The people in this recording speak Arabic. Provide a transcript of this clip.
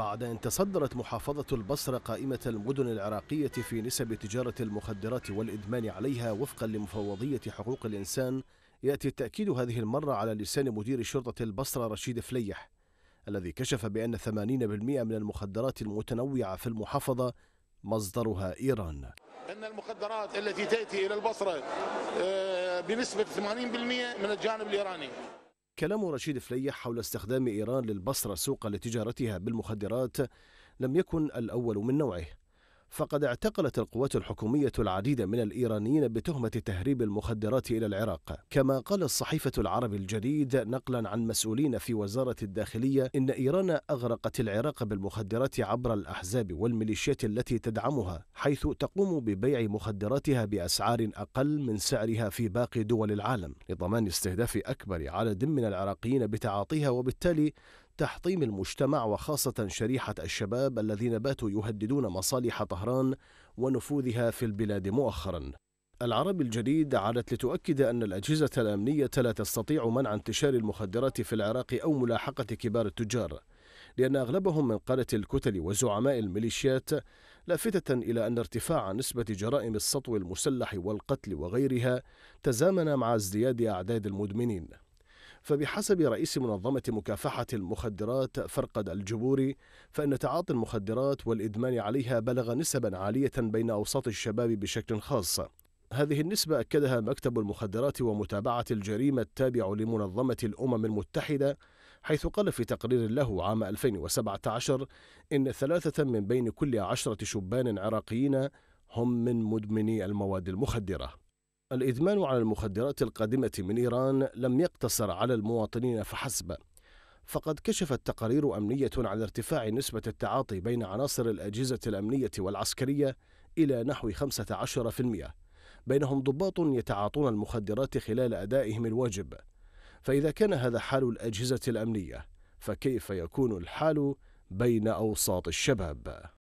بعد أن تصدرت محافظة البصرة قائمة المدن العراقية في نسب تجارة المخدرات والإدمان عليها وفقا لمفوضية حقوق الإنسان يأتي التأكيد هذه المرة على لسان مدير شرطة البصرة رشيد فليح الذي كشف بأن 80% من المخدرات المتنوعة في المحافظة مصدرها إيران أن المخدرات التي تأتي إلى البصرة آه، بنسبة 80% من الجانب الإيراني كلام رشيد فليح حول استخدام إيران للبصرة سوقا لتجارتها بالمخدرات لم يكن الأول من نوعه فقد اعتقلت القوات الحكومية العديد من الإيرانيين بتهمة تهريب المخدرات إلى العراق كما قال الصحيفة العربي الجديد نقلا عن مسؤولين في وزارة الداخلية إن إيران أغرقت العراق بالمخدرات عبر الأحزاب والميليشيات التي تدعمها حيث تقوم ببيع مخدراتها بأسعار أقل من سعرها في باقي دول العالم لضمان استهداف أكبر عدد من العراقيين بتعاطيها وبالتالي تحطيم المجتمع وخاصة شريحة الشباب الذين باتوا يهددون مصالح طهران ونفوذها في البلاد مؤخرا العرب الجديد عادت لتؤكد أن الأجهزة الأمنية لا تستطيع منع انتشار المخدرات في العراق أو ملاحقة كبار التجار لأن أغلبهم من قادة الكتل وزعماء الميليشيات لافتة إلى أن ارتفاع نسبة جرائم السطو المسلح والقتل وغيرها تزامن مع ازدياد أعداد المدمنين فبحسب رئيس منظمة مكافحة المخدرات فرقد الجبوري فإن تعاطي المخدرات والإدمان عليها بلغ نسبا عالية بين أوساط الشباب بشكل خاص هذه النسبة أكدها مكتب المخدرات ومتابعة الجريمة التابع لمنظمة الأمم المتحدة حيث قال في تقرير له عام 2017 إن ثلاثة من بين كل عشرة شبان عراقيين هم من مدمني المواد المخدره الإدمان على المخدرات القادمة من إيران لم يقتصر على المواطنين فحسب فقد كشفت تقارير أمنية عن ارتفاع نسبة التعاطي بين عناصر الأجهزة الأمنية والعسكرية إلى نحو 15% بينهم ضباط يتعاطون المخدرات خلال أدائهم الواجب فإذا كان هذا حال الأجهزة الأمنية فكيف يكون الحال بين أوساط الشباب؟